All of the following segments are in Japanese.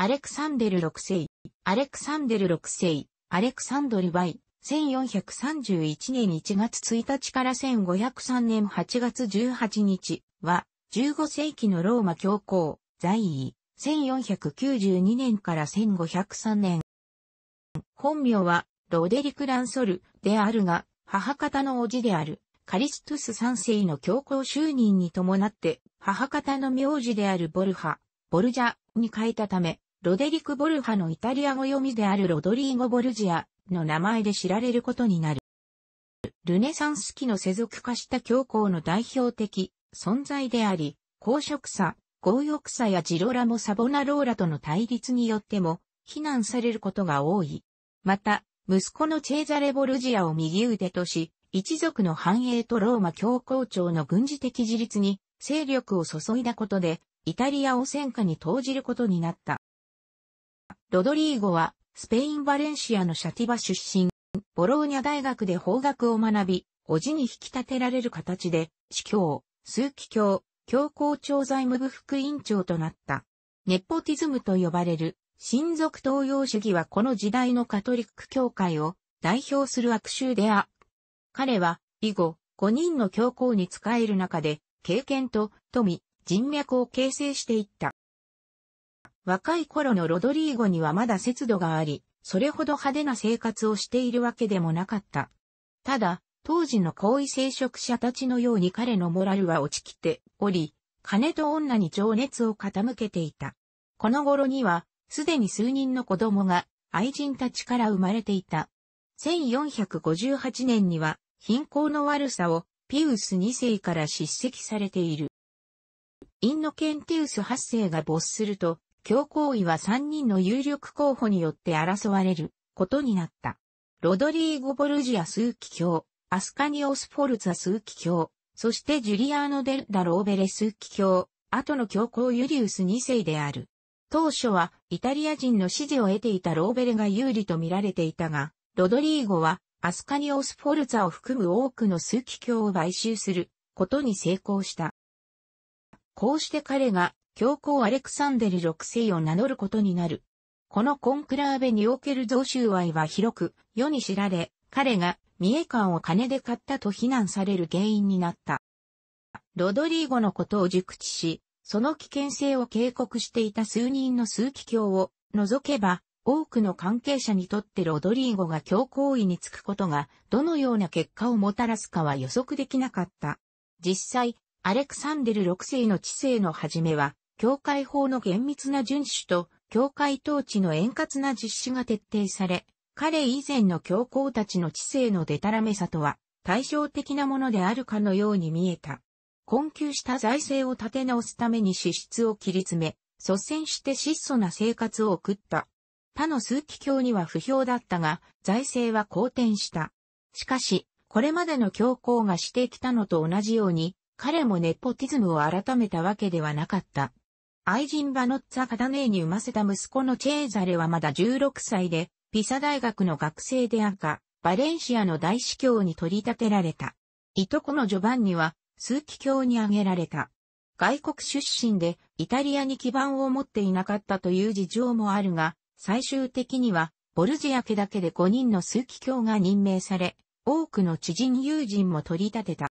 アレクサンデル6世、アレクサンデル6世、アレクサンドル Y、1431年1月1日から1503年8月18日は、15世紀のローマ教皇、在位、1492年から1503年。本名は、ロデリク・ランソルであるが、母方の叔父である、カリストゥス3世の教皇就任に伴って、母方の名字であるボルハ、ボルジャに変えたため、ロデリク・ボルハのイタリア語読みであるロドリーゴ・ボルジアの名前で知られることになる。ルネサンス期の世俗化した教皇の代表的存在であり、公職者、強欲者やジロラモ・サボナローラとの対立によっても、非難されることが多い。また、息子のチェーザレ・ボルジアを右腕とし、一族の繁栄とローマ教皇庁の軍事的自立に勢力を注いだことで、イタリアを戦火に投じることになった。ロドリーゴは、スペイン・バレンシアのシャティバ出身、ボローニャ大学で法学を学び、おじに引き立てられる形で、司教、枢機教、教皇庁財務部副委員長となった。ネポティズムと呼ばれる、親族東洋主義はこの時代のカトリック教会を代表する悪習であ。彼は、以後、5人の教皇に仕える中で、経験と富、人脈を形成していった。若い頃のロドリーゴにはまだ節度があり、それほど派手な生活をしているわけでもなかった。ただ、当時の高位聖職者たちのように彼のモラルは落ちきっており、金と女に情熱を傾けていた。この頃には、すでに数人の子供が愛人たちから生まれていた。1458年には、貧困の悪さをピウス2世から叱責されている。インノケンテウス8世が没すると、教皇位は3人の有力候補によって争われることになった。ロドリーゴ・ボルジア枢機卿、アスカニオス・フォルツァ枢機卿、そしてジュリアーノ・デル・ダ・ローベレ枢機卿、後の教皇ユリウス2世である。当初はイタリア人の支持を得ていたローベレが有利と見られていたが、ロドリーゴはアスカニオス・フォルツァを含む多くの枢機卿を買収することに成功した。こうして彼が教皇アレクサンデル6世を名乗ることになる。このコンクラーベにおける贈収賄は広く世に知られ、彼が三重館を金で買ったと非難される原因になった。ロドリーゴのことを熟知し、その危険性を警告していた数人の枢機卿を除けば、多くの関係者にとってロドリーゴが強行為につくことが、どのような結果をもたらすかは予測できなかった。実際、アレクサンデル6世の知性の始めは、教会法の厳密な遵守と、教会統治の円滑な実施が徹底され、彼以前の教皇たちの知性のデタラメさとは、対照的なものであるかのように見えた。困窮した財政を立て直すために支出を切り詰め、率先して質素な生活を送った。他の数奇教には不評だったが、財政は好転した。しかし、これまでの教皇がしてきたのと同じように、彼もネポティズムを改めたわけではなかった。愛人バノッツァ・カダネーに産ませた息子のチェーザレはまだ16歳で、ピサ大学の学生で赤、バレンシアの大司教に取り立てられた。いとこのジョバンニは、数奇教に挙げられた。外国出身で、イタリアに基盤を持っていなかったという事情もあるが、最終的には、ボルジア家だけで5人の数奇教が任命され、多くの知人友人も取り立てた。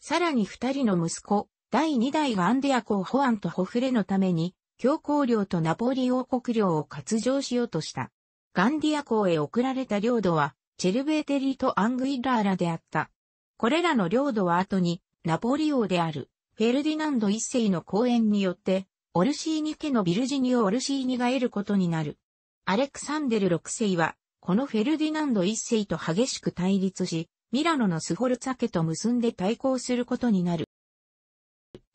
さらに2人の息子、第2代ガンディア公保安とホフレのために、教皇領とナポリ王国領を割譲しようとした。ガンディア港へ送られた領土は、チェルベーテリーとアングイラーラであった。これらの領土は後に、ナポリ王である、フェルディナンド一世の公演によって、オルシーニ家のビルジニをオルシーニが得ることになる。アレクサンデル六世は、このフェルディナンド一世と激しく対立し、ミラノのスホルツァ家と結んで対抗することになる。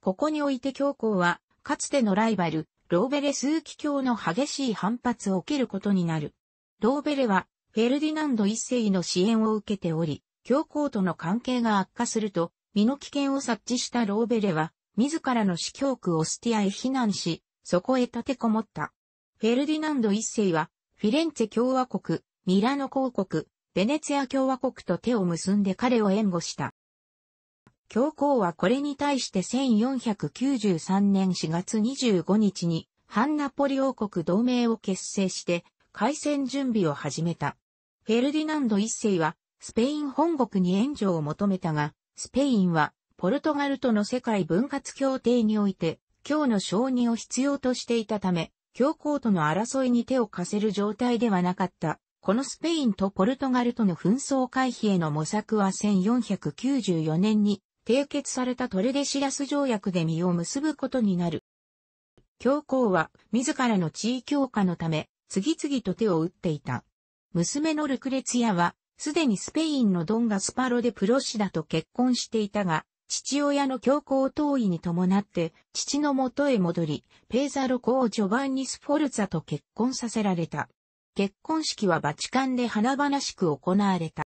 ここにおいて教皇は、かつてのライバル、ローベレ枢機教の激しい反発を受けることになる。ローベレは、フェルディナンド一世の支援を受けており、教皇との関係が悪化すると、身の危険を察知したローベレは、自らの司教区オスティアへ避難し、そこへ立てこもった。フェルディナンド一世は、フィレンツェ共和国、ミラノ公国、ベネツィア共和国と手を結んで彼を援護した。教皇はこれに対して1493年4月25日に、反ナポリ王国同盟を結成して、開戦準備を始めた。フェルディナンド一世は、スペイン本国に援助を求めたが、スペインは、ポルトガルとの世界分割協定において、今日の承認を必要としていたため、教皇との争いに手を貸せる状態ではなかった。このスペインとポルトガルとの紛争回避への模索は1494年に締結されたトレデシラス条約で身を結ぶことになる。教皇は自らの地位強化のため、次々と手を打っていた。娘のルクレツヤは、すでにスペインのドンガスパロでプロシダと結婚していたが、父親の教皇統位に伴って、父の元へ戻り、ペーザロ公ジョバンニス・フォルツァと結婚させられた。結婚式はバチカンで華々しく行われた。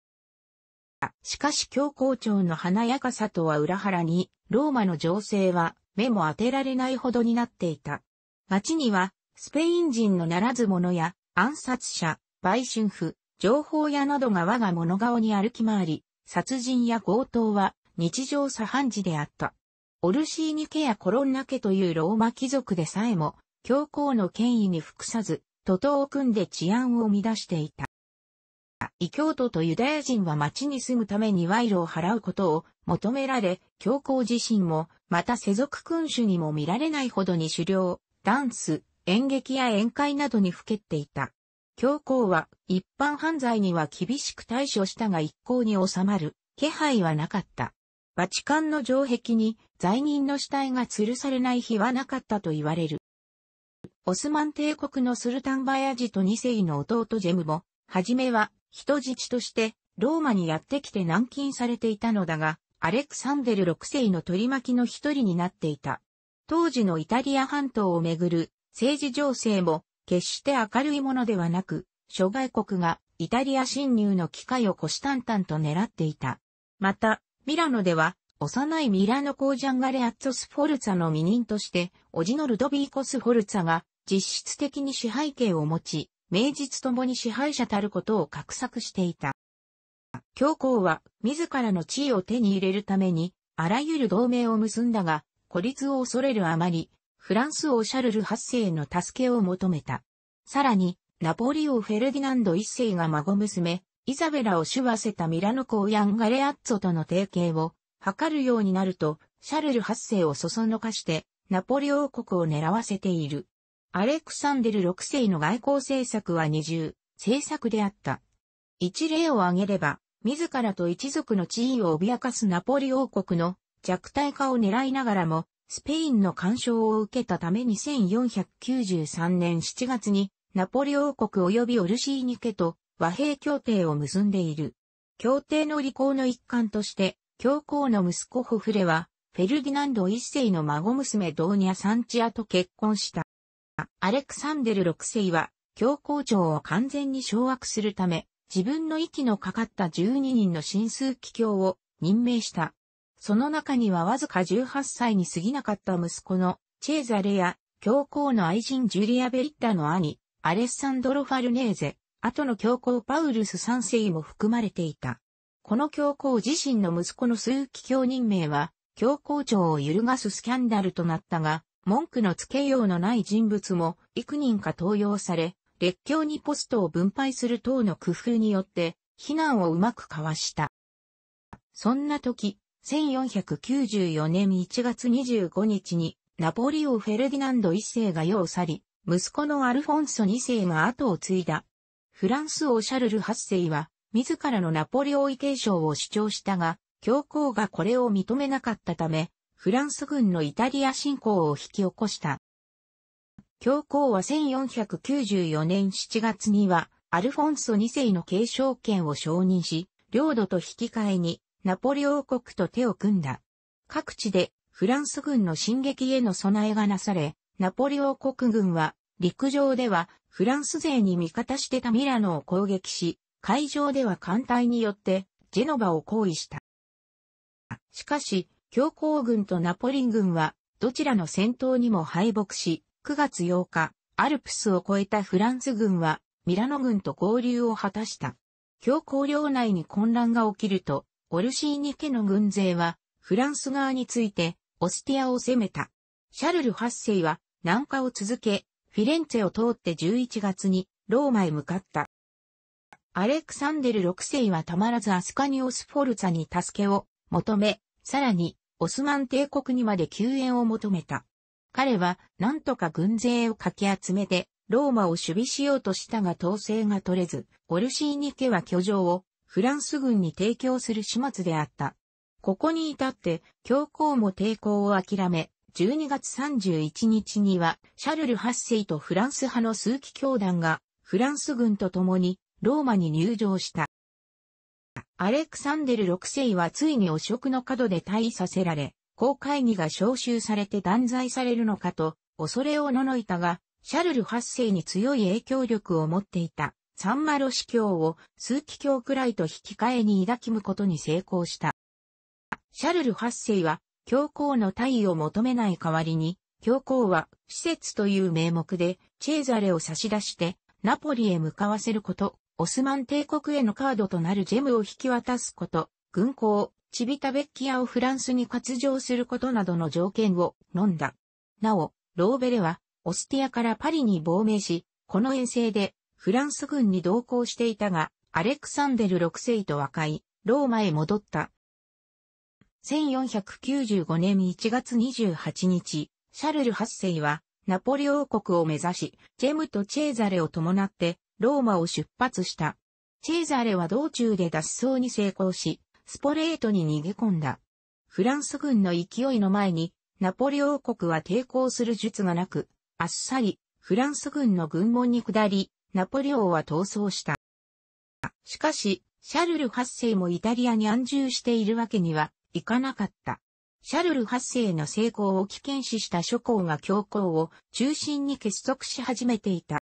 しかし教皇庁の華やかさとは裏腹に、ローマの情勢は目も当てられないほどになっていた。街には、スペイン人のならず者や、暗殺者、売春婦、情報屋などが我が物顔に歩き回り、殺人や強盗は日常茶飯事であった。オルシーニ家やコロンナ家というローマ貴族でさえも、教皇の権威に服さず、徒党を組んで治安を乱していた。異教徒とユダヤ人は町に住むために賄賂を払うことを求められ、教皇自身も、また世俗君主にも見られないほどに狩猟、ダンス、演劇や宴会などにふけっていた。教皇は一般犯罪には厳しく対処したが一向に収まる気配はなかった。バチカンの城壁に罪人の死体が吊るされない日はなかったと言われる。オスマン帝国のスルタンバヤジと二世の弟ジェムも、はじめは人質としてローマにやってきて軟禁されていたのだが、アレクサンデル6世の取り巻きの一人になっていた。当時のイタリア半島をめぐる政治情勢も決して明るいものではなく、諸外国がイタリア侵入の機会を虎視眈々と狙っていた。また、ミラノでは幼いミラノ公ジャンガレアッツォスフォルツァの未任として、オジノルドビーコスフォルツァが実質的に支配権を持ち、名実ともに支配者たることを画策していた。教皇は自らの地位を手に入れるために、あらゆる同盟を結んだが、孤立を恐れるあまり、フランス王シャルル8世の助けを求めた。さらに、ナポリ王フェルディナンド1世が孫娘、イザベラを手話せたミラノ公ヤンガレアッツォとの提携を図るようになると、シャルル8世をそそのかして、ナポリ王国を狙わせている。アレクサンデル6世の外交政策は二重、政策であった。一例を挙げれば、自らと一族の地位を脅かすナポリ王国の弱体化を狙いながらも、スペインの干渉を受けたため2493年7月に、ナポリ王国及びオルシーニ家と和平協定を結んでいる。協定の履行の一環として、教皇の息子ホフレは、フェルディナンド一世の孫娘ドーニャ・サンチアと結婚した。アレクサンデル6世は、教皇庁を完全に掌握するため、自分の息のかかった12人の新数奇教を任命した。その中にはわずか18歳に過ぎなかった息子のチェーザレや、教皇の愛人ジュリア・ベリッタの兄、アレッサンドロ・ファルネーゼ、後の教皇パウルス3世も含まれていた。この教皇自身の息子の数奇教任命は、教皇庁を揺るがすスキャンダルとなったが、文句のつけようのない人物も幾人か登用され、列強にポストを分配する等の工夫によって、非難をうまくかわした。そんな時、1494年1月25日に、ナポリオ・フェルディナンド一世が世を去り、息子のアルフォンソ二世が後を継いだ。フランス王シャルル八世は、自らのナポリオ位継承を主張したが、教皇がこれを認めなかったため、フランス軍のイタリア侵攻を引き起こした。教皇は1494年7月には、アルフォンソ2世の継承権を承認し、領土と引き換えに、ナポリ王国と手を組んだ。各地で、フランス軍の進撃への備えがなされ、ナポリ王国軍は、陸上では、フランス勢に味方してたミラノを攻撃し、海上では艦隊によって、ジェノバを包囲した。しかし、強行軍とナポリン軍は、どちらの戦闘にも敗北し、9月8日、アルプスを越えたフランス軍は、ミラノ軍と合流を果たした。強行領内に混乱が起きると、オルシーニ家の軍勢は、フランス側について、オスティアを攻めた。シャルル8世は、南下を続け、フィレンツェを通って11月に、ローマへ向かった。アレクサンデル6世はたまらずアスカニオスフォルツァに助けを求め、さらにオスマン帝国にまで救援を求めた。彼は、なんとか軍勢をかき集めて、ローマを守備しようとしたが統制が取れず、オルシーニ家は居城をフランス軍に提供する始末であった。ここに至って、教皇も抵抗を諦め、12月31日には、シャルル8世とフランス派の数奇教団が、フランス軍と共に、ローマに入城した。アレクサンデル6世はついに汚職の角で退位させられ、公会議が召集されて断罪されるのかと、恐れおののいたが、シャルル8世に強い影響力を持っていた、サンマロ司教を数奇教くらいと引き換えに抱きむことに成功した。シャルル8世は、教皇の退位を求めない代わりに、教皇は、施設という名目で、チェーザレを差し出して、ナポリへ向かわせることオスマン帝国へのカードとなるジェムを引き渡すこと、軍港、チビタベッキアをフランスに割譲することなどの条件を飲んだ。なお、ローベレは、オスティアからパリに亡命し、この遠征で、フランス軍に同行していたが、アレクサンデル6世と和解、ローマへ戻った。1495年1月28日、シャルル8世は、ナポリ王国を目指し、ジェムとチェーザレを伴って、ローマを出発した。チェーザーレは道中で脱走に成功し、スポレートに逃げ込んだ。フランス軍の勢いの前に、ナポレ王国は抵抗する術がなく、あっさり、フランス軍の軍門に下り、ナポレ王は逃走した。しかし、シャルル8世もイタリアに安住しているわけにはいかなかった。シャルル8世の成功を危険視した諸侯が教皇を中心に結束し始めていた。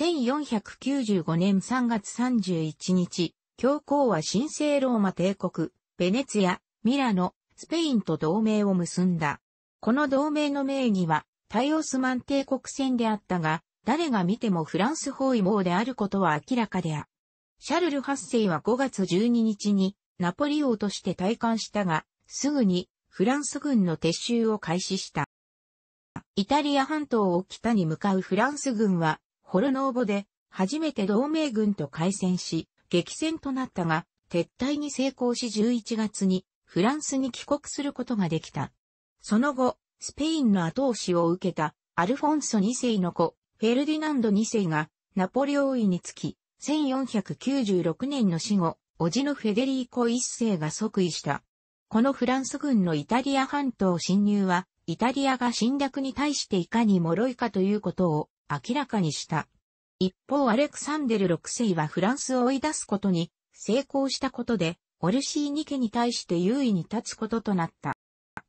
1495年3月31日、教皇は神聖ローマ帝国、ベネツィア、ミラノ、スペインと同盟を結んだ。この同盟の名義は、イオスマン帝国戦であったが、誰が見てもフランス包囲網であることは明らかであ。シャルル8世は5月12日にナポリ王として退官したが、すぐにフランス軍の撤収を開始した。イタリア半島を北に向かうフランス軍はホロノーボで初めて同盟軍と開戦し、激戦となったが、撤退に成功し11月にフランスに帰国することができた。その後、スペインの後押しを受けたアルフォンソ2世の子、フェルディナンド2世がナポレオイにつき、1496年の死後、叔父のフェデリーコ1世が即位した。このフランス軍のイタリア半島侵入は、イタリアが侵略に対していかに脆いかということを明らかにした。一方アレクサンデル6世はフランスを追い出すことに成功したことで、オルシーニ家に対して優位に立つこととなった。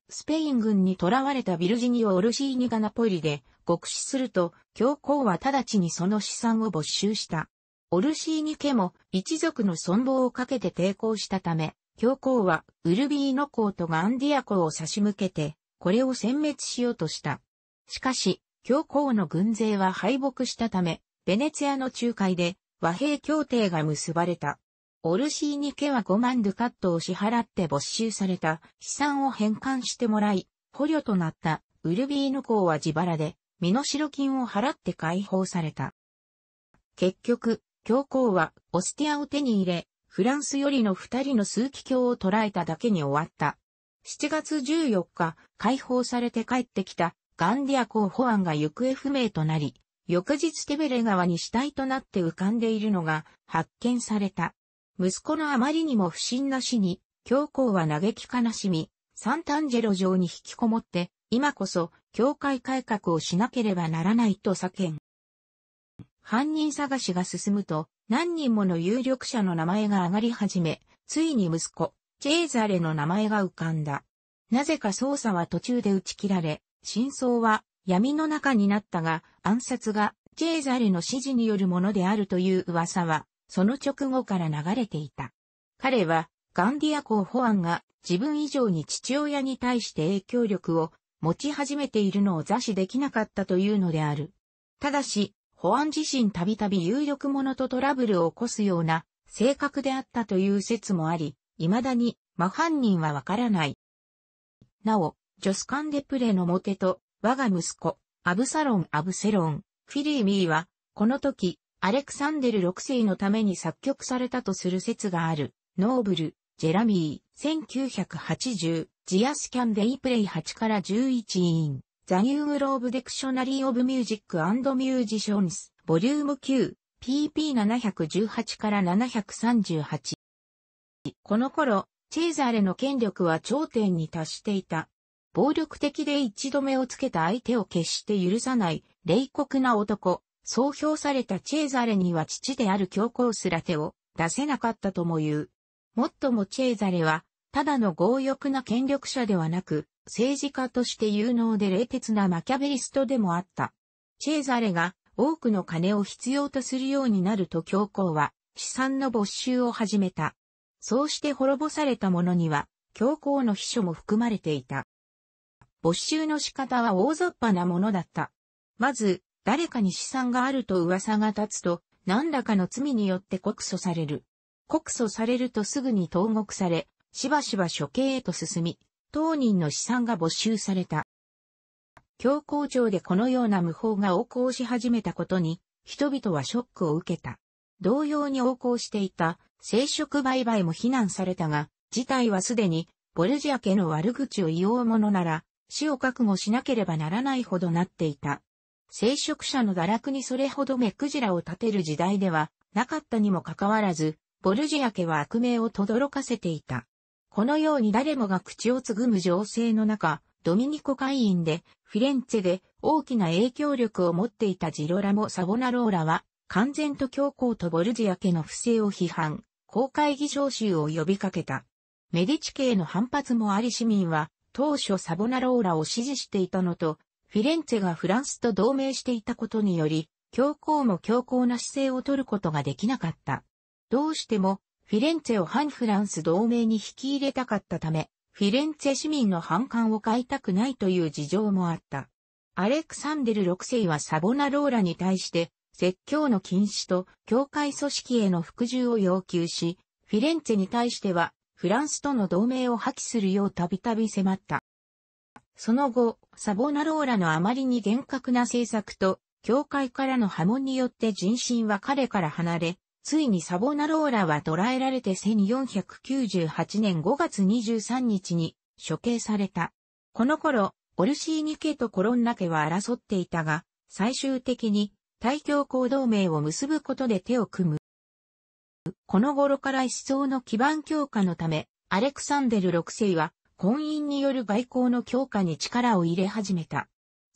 スペイン軍に囚われたビルジニオ・オルシーニがナポリで極死すると、教皇は直ちにその資産を没収した。オルシーニ家も一族の存亡をかけて抵抗したため、教皇はウルビーノ公とガンディア公を差し向けて、これを殲滅しようとした。しかし、教皇の軍勢は敗北したため、ベネツィアの仲介で和平協定が結ばれた。オルシーニ家は5万ドゥカットを支払って没収された資産を返還してもらい、捕虜となったウルビーヌ公は自腹で身代金を払って解放された。結局、教皇はオスティアを手に入れ、フランスよりの二人の数奇教を捕らえただけに終わった。7月14日、解放されて帰ってきたガンディア港保安が行方不明となり、翌日テベレ川に死体となって浮かんでいるのが発見された。息子のあまりにも不審な死に、教皇は嘆き悲しみ、サンタンジェロ城に引きこもって、今こそ教会改革をしなければならないと叫ん。犯人探しが進むと、何人もの有力者の名前が上がり始め、ついに息子、チェーザレの名前が浮かんだ。なぜか捜査は途中で打ち切られ、真相は闇の中になったが、暗殺がジェーザレの指示によるものであるという噂は、その直後から流れていた。彼は、ガンディア公保安が自分以上に父親に対して影響力を持ち始めているのを座視できなかったというのである。ただし、保安自身たびたび有力者とトラブルを起こすような性格であったという説もあり、未だに真犯人はわからない。なお、ジョスカンデプレのモテと、我が息子、アブサロン・アブセロン、フィリー・ミーは、この時、アレクサンデル6世のために作曲されたとする説がある、ノーブル、ジェラミー、1980、ジアスキャンデイプレイ8から11イン、ザ・ニュー・グローブ・デクショナリー・オブ・ミュージック・アンド・ミュージションス、ボリューム9、pp718 から738。この頃、チェーザーレの権力は頂点に達していた。暴力的で一度目をつけた相手を決して許さない、冷酷な男、総評されたチェーザレには父である教皇すら手を出せなかったとも言う。もっともチェーザレは、ただの強欲な権力者ではなく、政治家として有能で冷徹なマキャベリストでもあった。チェーザレが多くの金を必要とするようになると教皇は資産の没収を始めた。そうして滅ぼされた者には教皇の秘書も含まれていた。没収の仕方は大雑把なものだった。まず、誰かに資産があると噂が立つと、何らかの罪によって告訴される。告訴されるとすぐに投獄され、しばしば処刑へと進み、当人の資産が没収された。教皇庁でこのような無法が横行し始めたことに、人々はショックを受けた。同様に横行していた、生殖売買も非難されたが、事態はすでに、ボルジア家の悪口を言おうものなら、死を覚悟しなければならないほどなっていた。聖職者の堕落にそれほど目くじらを立てる時代ではなかったにもかかわらず、ボルジア家は悪名を轟かせていた。このように誰もが口をつぐむ情勢の中、ドミニコ会員で、フィレンツェで大きな影響力を持っていたジロラモ・サボナローラは、完全と強行とボルジア家の不正を批判、公会議召集を呼びかけた。メディチ家への反発もあり市民は、当初サボナローラを支持していたのと、フィレンツェがフランスと同盟していたことにより、教皇も強硬な姿勢を取ることができなかった。どうしても、フィレンツェを反フランス同盟に引き入れたかったため、フィレンツェ市民の反感を買いたくないという事情もあった。アレクサンデル6世はサボナローラに対して、説教の禁止と教会組織への服従を要求し、フィレンツェに対してはフランスとの同盟を破棄するようたびたび迫った。その後、サボナローラのあまりに厳格な政策と、教会からの波紋によって人心は彼から離れ、ついにサボナローラは捕らえられて1498年5月23日に処刑された。この頃、オルシーニ家とコロンナ家は争っていたが、最終的に大教皇同盟を結ぶことで手を組む。この頃から思想の基盤強化のため、アレクサンデル6世は婚姻による外交の強化に力を入れ始めた。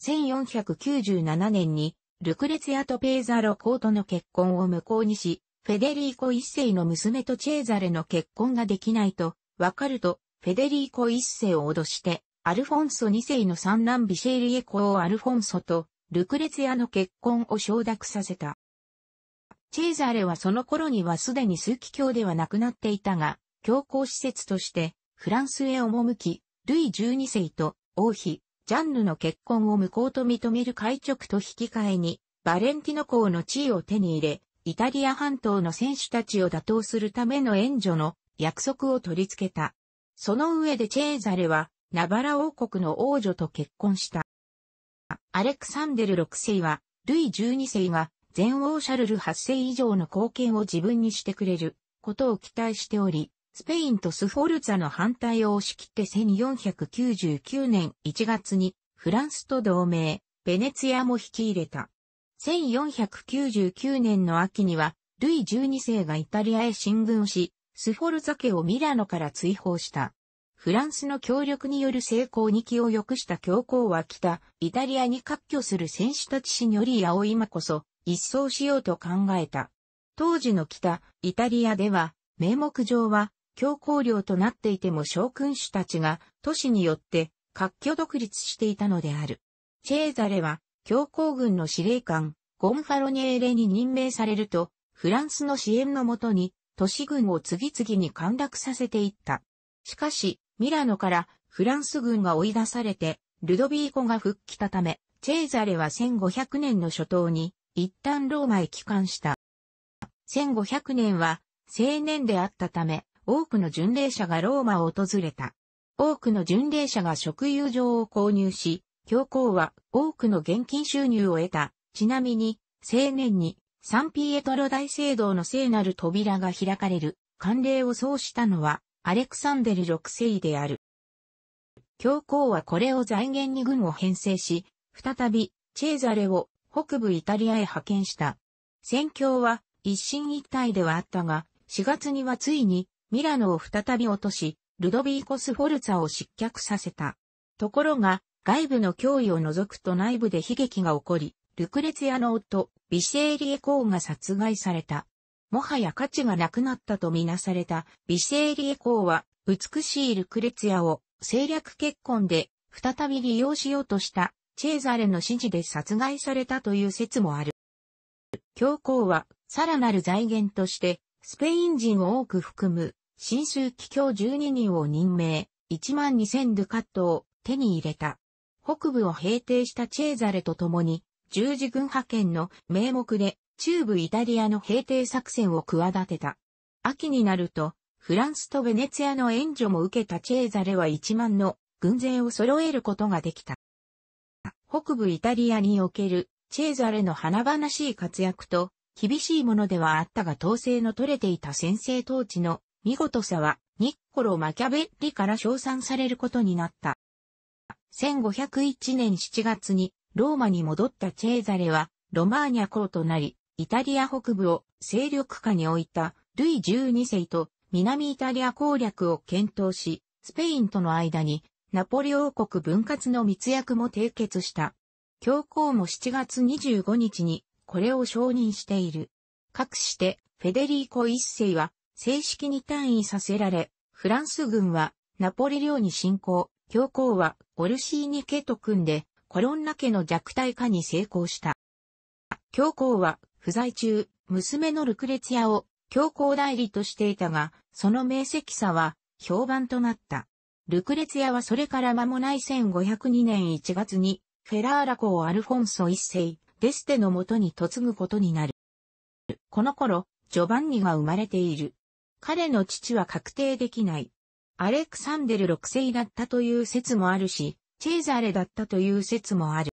1497年に、ルクレツヤアとペーザロ公との結婚を無効にし、フェデリーコ1世の娘とチェーザレの結婚ができないと、わかると、フェデリーコ1世を脅して、アルフォンソ2世の三男ビシェーリエコをアルフォンソと、ルクレツヤアの結婚を承諾させた。チェーザーレはその頃にはすでに数奇教ではなくなっていたが、教皇施設としてフランスへ赴き、ルイ12世と王妃、ジャンヌの結婚を無効と認める会直と引き換えに、バレンティノ公の地位を手に入れ、イタリア半島の選手たちを打倒するための援助の約束を取り付けた。その上でチェーザレは、ナバラ王国の王女と結婚した。アレクサンデル6世は、ルイ12世が全王シャルル8世以上の貢献を自分にしてくれることを期待しており、スペインとスフォルツァの反対を押し切って1499年1月にフランスと同盟、ベネツィアも引き入れた。1499年の秋には、ルイ12世がイタリアへ進軍し、スフォルツァ家をミラノから追放した。フランスの協力による成功に気を良くした教皇は北、イタリアに割拠する戦士たちにより青今こそ、一掃しようと考えた。当時の北、イタリアでは、名目上は、教皇領となっていても将軍主たちが、都市によって、割拠独立していたのである。チェーザレは、教皇軍の司令官、ゴンファロニエーレに任命されると、フランスの支援のもとに、都市軍を次々に陥落させていった。しかし、ミラノからフランス軍が追い出されて、ルドビーコが復帰たため、チェーザレは1500年の初頭に一旦ローマへ帰還した。1500年は青年であったため、多くの巡礼者がローマを訪れた。多くの巡礼者が食友情を購入し、教皇は多くの現金収入を得た。ちなみに、青年にサンピエトロ大聖堂の聖なる扉が開かれる慣例を奏したのはアレクサンデル6世である。教皇はこれを財源に軍を編成し、再びチェーザレを北部イタリアへ派遣した。戦況は一進一退ではあったが、4月にはついにミラノを再び落とし、ルドビーコス・フォルツァを失脚させた。ところが、外部の脅威を除くと内部で悲劇が起こり、ルクレツヤの夫、ビシエーリエ公が殺害された。もはや価値がなくなったとみなされたビシエーリエ公は、美しいルクレツヤを政略結婚で再び利用しようとしたチェーザレの指示で殺害されたという説もある。教皇は、さらなる財源として、スペイン人を多く含む、新州帰教12人を任命、12000ドカットを手に入れた。北部を平定したチェーザレと共に、十字軍派遣の名目で、中部イタリアの平定作戦を企てた。秋になると、フランスとベネツィアの援助も受けたチェーザレは1万の軍勢を揃えることができた。北部イタリアにおけるチェーザレの華々しい活躍と、厳しいものではあったが統制の取れていた先制統治の見事さは、ニッコロ・マキャベッリから称賛されることになった。1501年7月にローマに戻ったチェーザレは、ロマーニャ公となり、イタリア北部を勢力下に置いたルイ12世と南イタリア攻略を検討し、スペインとの間にナポリ王国分割の密約も締結した。教皇も7月25日にこれを承認している。かくして、フェデリーコ一世は正式に退位させられ、フランス軍はナポリ領に侵攻、教皇はオルシーニ家と組んで、コロンナ家の弱体化に成功した。教皇は不在中、娘のルクレツヤを教皇代理としていたが、その名跡差は評判となった。ルクレツヤはそれから間もない1502年1月に、フェラーラ公アルフォンソ一世、デステのもとに嫁ぐことになる。この頃、ジョバンニが生まれている。彼の父は確定できない。アレクサンデル6世だったという説もあるし、チェーザーレだったという説もある。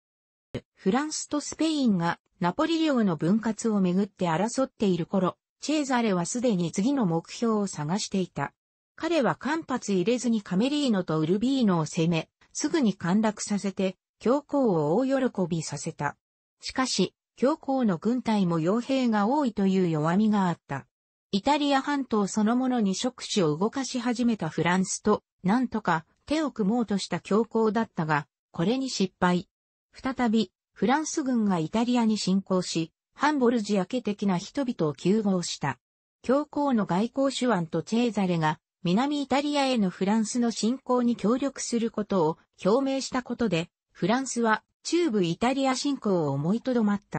フランスとスペインがナポリ領の分割をめぐって争っている頃、チェーザーレはすでに次の目標を探していた。彼は間髪入れずにカメリーノとウルビーノを攻め、すぐに陥落させて、教皇を大喜びさせた。しかし、教皇の軍隊も傭兵が多いという弱みがあった。イタリア半島そのものに触手を動かし始めたフランスと、なんとか手を組もうとした教皇だったが、これに失敗。再び、フランス軍がイタリアに侵攻し、ハンボルジア家的な人々を救合した。教皇の外交手腕とチェーザレが南イタリアへのフランスの侵攻に協力することを表明したことで、フランスは中部イタリア侵攻を思いとどまった。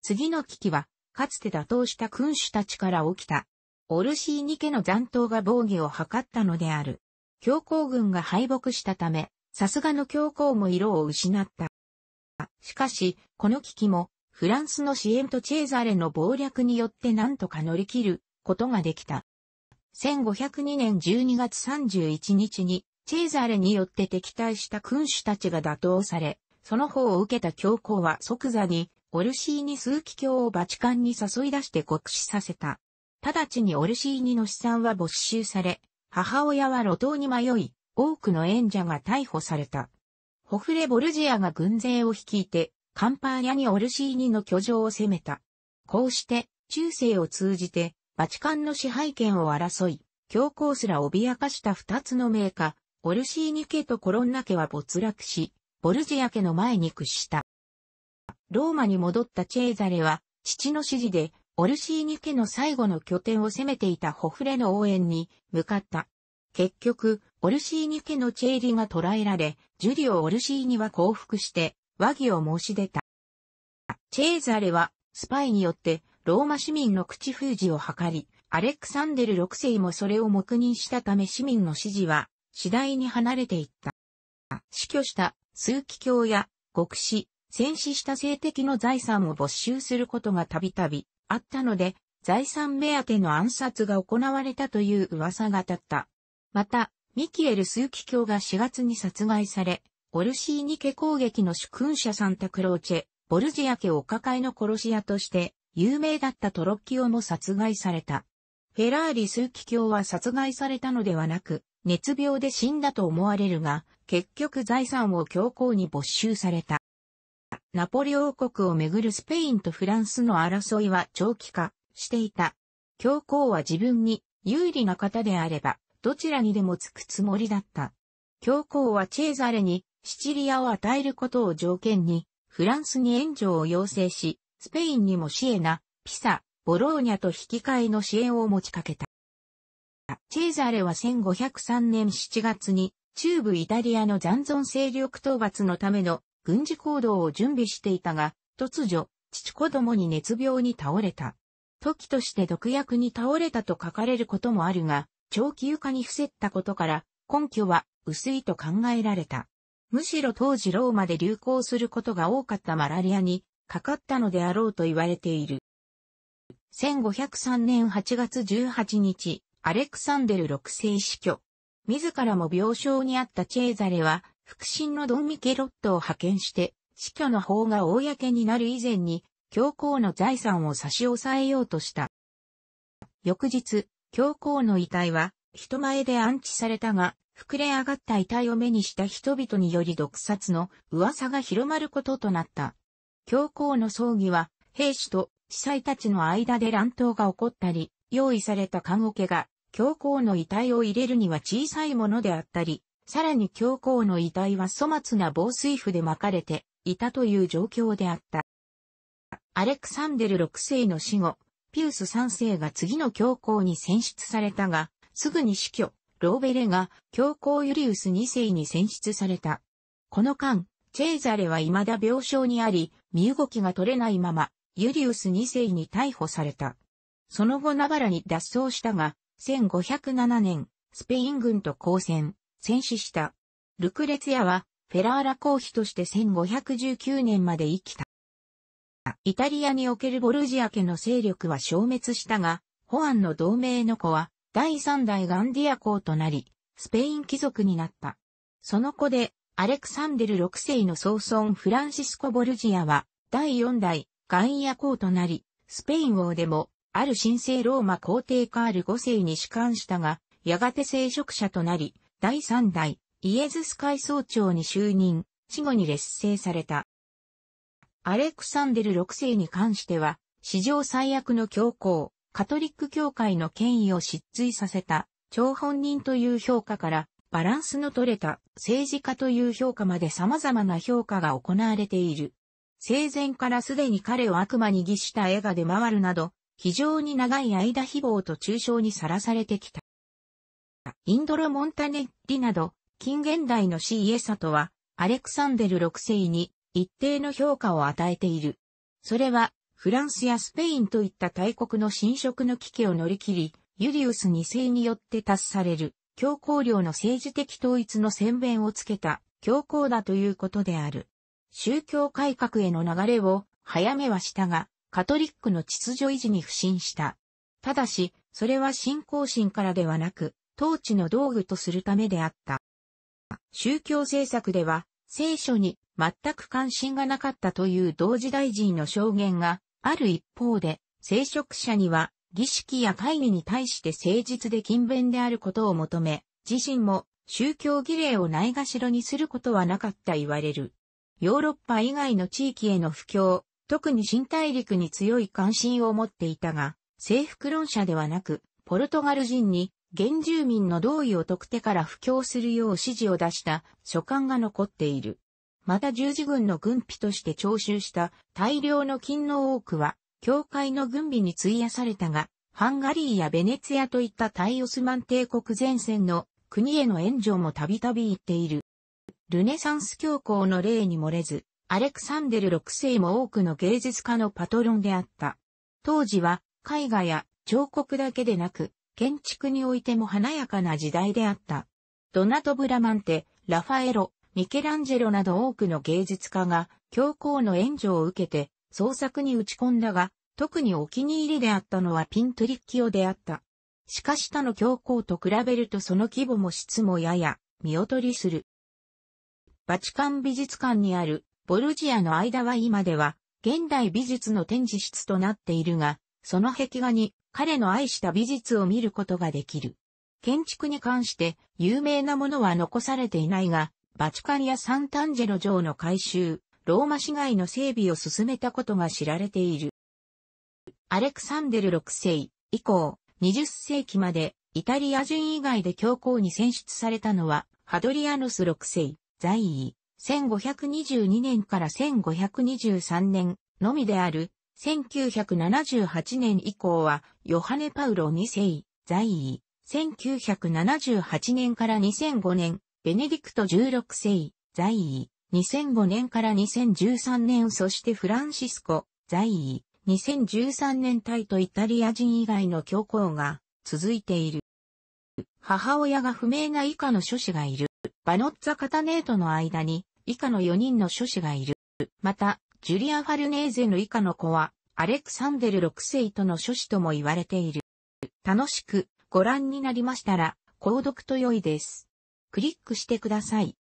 次の危機は、かつて打倒した君主たちから起きた。オルシーニ家の残党が防御を図ったのである。教皇軍が敗北したため、さすがの教皇も色を失った。しかし、この危機も、フランスの支援とチェーザーレの謀略によって何とか乗り切ることができた。1502年12月31日に、チェーザレによって敵対した君主たちが打倒され、その方を受けた教皇は即座に、オルシーニ数奇教をバチカンに誘い出して酷使させた。直ちにオルシーニの資産は没収され、母親は路頭に迷い、多くの縁者が逮捕された。ホフレ・ボルジアが軍勢を率いて、カンパーニャにオルシーニの居城を攻めた。こうして、中世を通じて、バチカンの支配権を争い、教皇すら脅かした二つの名家、オルシーニ家とコロンナ家は没落し、ボルジア家の前に屈した。ローマに戻ったチェーザレは、父の指示で、オルシーニ家の最後の拠点を攻めていたホフレの応援に向かった。結局、オルシーニ家のチェーリが捕らえられ、ジュリオ・オルシーニは降伏して、和議を申し出た。チェーザレは、スパイによって、ローマ市民の口封じを図り、アレクサンデル6世もそれを黙認したため市民の支持は次第に離れていった。死去した数奇教や極死、戦死した性的の財産を没収することがたびたびあったので、財産目当ての暗殺が行われたという噂が立った。また、ミキエル数奇教が4月に殺害され、オルシーニ家攻撃の主君者サンタクローチェ、ボルジア家をお抱えの殺し屋として有名だったトロッキオも殺害された。フェラーリ枢機卿は殺害されたのではなく、熱病で死んだと思われるが、結局財産を強行に没収された。ナポリ王国をめぐるスペインとフランスの争いは長期化していた。教皇は自分に有利な方であれば、どちらにでもつくつもりだった。教皇はチェーザレにシチリアを与えることを条件に、フランスに援助を要請し、スペインにもシエナ、ピサ、ボローニャと引き換えの支援を持ちかけた。チェーザーレは1503年7月に中部イタリアの残存勢力討伐のための軍事行動を準備していたが、突如、父子供に熱病に倒れた。時として毒薬に倒れたと書かれることもあるが、長期床に伏せったことから、根拠は薄いと考えられた。むしろ当時ローマで流行することが多かったマラリアに、かかったのであろうと言われている。1503年8月18日、アレクサンデル6世死去。自らも病床にあったチェーザレは、腹心のドン・ミケロットを派遣して、死去の方が公になる以前に、教皇の財産を差し押さえようとした。翌日、教皇の遺体は、人前で安置されたが、膨れ上がった遺体を目にした人々により毒殺の噂が広まることとなった。教皇の葬儀は、兵士と司祭たちの間で乱闘が起こったり、用意された棺桶が、教皇の遺体を入れるには小さいものであったり、さらに教皇の遺体は粗末な防水布で巻かれていたという状況であった。アレクサンデル6世の死後、ピウス3世が次の教皇に選出されたが、すぐに死去、ローベレが教皇ユリウス2世に選出された。この間、チェーザレは未だ病床にあり、身動きが取れないまま、ユリウス2世に逮捕された。その後ナバラに脱走したが、1507年、スペイン軍と交戦、戦死した。ルクレツヤは、フェラーラ公妃として1519年まで生きた。イタリアにおけるボルジア家の勢力は消滅したが、ホアンの同盟の子は、第三代ガンディア公となり、スペイン貴族になった。その子で、アレクサンデル6世の総孫フランシスコ・ボルジアは、第4代、ガンア公となり、スペイン王でも、ある神聖ローマ皇帝カール5世に主観したが、やがて聖職者となり、第3代、イエズス会総長に就任、死後に劣勢された。アレクサンデル6世に関しては、史上最悪の教皇、カトリック教会の権威を失墜させた、張本人という評価から、バランスの取れた政治家という評価まで様々な評価が行われている。生前からすでに彼を悪魔に偽した絵が出回るなど、非常に長い間誹謗と抽象にさらされてきた。インドロ・モンタネッリなど、近現代のシーエサとは、アレクサンデル6世に一定の評価を与えている。それは、フランスやスペインといった大国の侵食の危機を乗り切り、ユリウス2世によって達される。教皇領の政治的統一の宣弁をつけた教皇だということである。宗教改革への流れを早めはしたが、カトリックの秩序維持に不信した。ただし、それは信仰心からではなく、統治の道具とするためであった。宗教政策では、聖書に全く関心がなかったという同時大臣の証言がある一方で、聖職者には儀式や会議に対して誠実で勤勉であることを求め、自身も宗教儀礼をないがしろにすることはなかった言われる。ヨーロッパ以外の地域への布教、特に新大陸に強い関心を持っていたが、征服論者ではなく、ポルトガル人に原住民の同意を解くてから布教するよう指示を出した書簡が残っている。また十字軍の軍費として徴収した大量の金の多くは教会の軍備に費やされたが、ハンガリーやベネツィアといった対オスマン帝国前線の国への援助もたびたび言っている。ルネサンス教皇の例に漏れず、アレクサンデル6世も多くの芸術家のパトロンであった。当時は絵画や彫刻だけでなく、建築においても華やかな時代であった。ドナト・ブラマンテ、ラファエロ、ミケランジェロなど多くの芸術家が教皇の援助を受けて創作に打ち込んだが、特にお気に入りであったのはピントリッキオであった。しかし他の教皇と比べるとその規模も質もやや見劣りする。バチカン美術館にあるボルジアの間は今では現代美術の展示室となっているが、その壁画に彼の愛した美術を見ることができる。建築に関して有名なものは残されていないが、バチカンやサンタンジェロ城の改修、ローマ市街の整備を進めたことが知られている。アレクサンデル6世以降、20世紀までイタリア人以外で教皇に選出されたのは、ハドリアノス6世、在位、1522年から1523年のみである、1978年以降は、ヨハネ・パウロ2世、在位、1978年から2005年、ベネディクト16世、在位、2005年から2013年そしてフランシスコ、在位、2013年タイとイタリア人以外の教皇が続いている。母親が不明な以下の諸子がいる。バノッツァ・カタネートの間に以下の4人の諸子がいる。また、ジュリア・ファルネーゼの以下の子は、アレクサンデル6世との諸子とも言われている。楽しくご覧になりましたら、購読と良いです。クリックしてください。